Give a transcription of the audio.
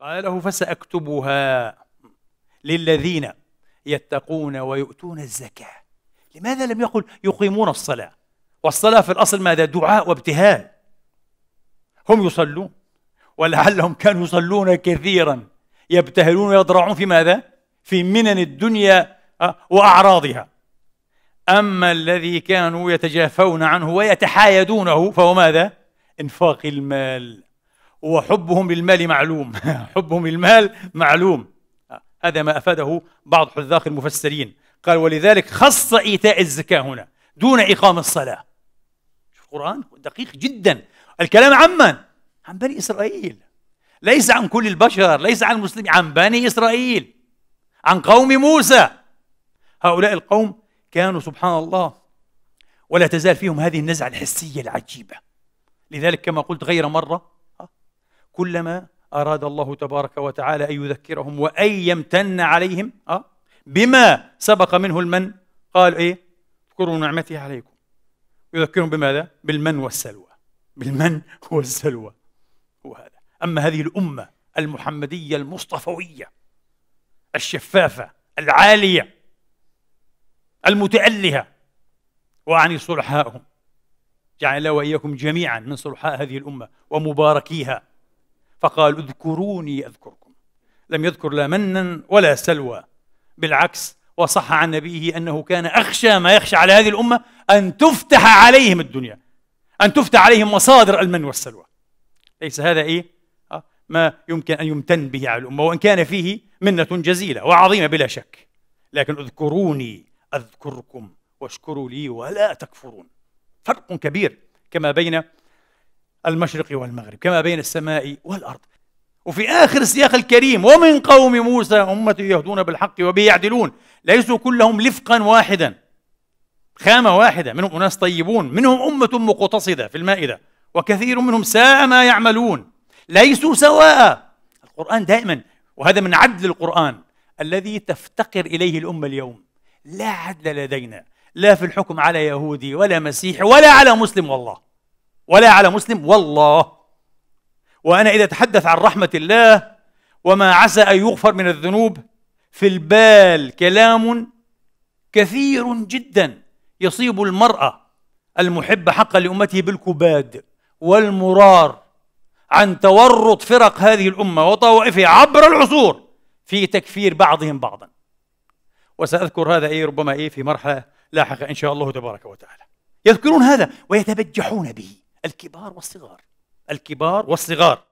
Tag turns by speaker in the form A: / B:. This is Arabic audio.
A: قال له فسأكتبها للذين يتقون ويؤتون الزكاة لماذا لم يقل يقيمون الصلاة والصلاة في الأصل ماذا دعاء وابتهال هم يصلون ولعلهم كانوا يصلون كثيرا يبتهلون ويضرعون في ماذا؟ في منن الدنيا آه، وأعراضها أما الذي كانوا يتجافون عنه ويتحايدونه فهو ماذا؟ إنفاق المال وحبهم للمال معلوم حبهم للمال معلوم هذا ما أفاده بعض حذاق المفسرين قال ولذلك خص إيتاء الزكاة هنا دون إقام الصلاة شوف القرآن دقيق جدا الكلام عمن؟ عن بني إسرائيل ليس عن كل البشر ليس عن المسلمين عن بني إسرائيل عن قوم موسى هؤلاء القوم كانوا سبحان الله ولا تزال فيهم هذه النزعة الحسية العجيبة لذلك كما قلت غير مرة كلما أراد الله تبارك وتعالى أن يذكرهم وأن يمتن عليهم أه؟ بما سبق منه المن قال إيه اذكروا نعمتي عليكم يذكرهم بماذا؟ بالمن والسلوى بالمن والسلوى هو هذا أما هذه الأمة المحمدية المصطفوية الشفافة العالية المتألهة وأعني صلحائهم جعل الله وإياكم جميعا من صلحاء هذه الأمة ومباركيها فقال اذكروني أذكركم لم يذكر لا منا ولا سلوى بالعكس وصح عن نبيه أنه كان أخشى ما يخشى على هذه الأمة أن تفتح عليهم الدنيا أن تفتح عليهم مصادر المن والسلوى ليس هذا إيه؟ آه، ما يمكن أن يمتن به على الأمة وإن كان فيه منة جزيلة وعظيمة بلا شك لكن اذكروني أذكركم واشكروا لي ولا تكفرون فرق كبير كما بين المشرق والمغرب كما بين السماء والأرض وفي آخر السياق الكريم ومن قوم موسى أمة يهدون بالحق وبه يعدلون ليسوا كلهم لفقا واحدا خامة واحدة منهم أناس طيبون منهم أمة مقتصدة في المائدة وكثير منهم ساء ما يعملون ليسوا سواء القرآن دائما وهذا من عدل القرآن الذي تفتقر إليه الأمة اليوم لا عدل لدينا لا في الحكم على يهودي ولا مسيحي ولا على مسلم والله ولا على مسلم والله وأنا إذا أتحدث عن رحمة الله وما عسى أن يغفر من الذنوب في البال كلام كثير جدا يصيب المرأة المحبة حقا لأمته بالكباد والمرار عن تورط فرق هذه الأمة وطوائفها عبر العصور في تكفير بعضهم بعضا وسأذكر هذا إيه ربما إيه في مرحلة لاحقة إن شاء الله تبارك وتعالى يذكرون هذا ويتبجحون به الكبار والصغار الكبار والصغار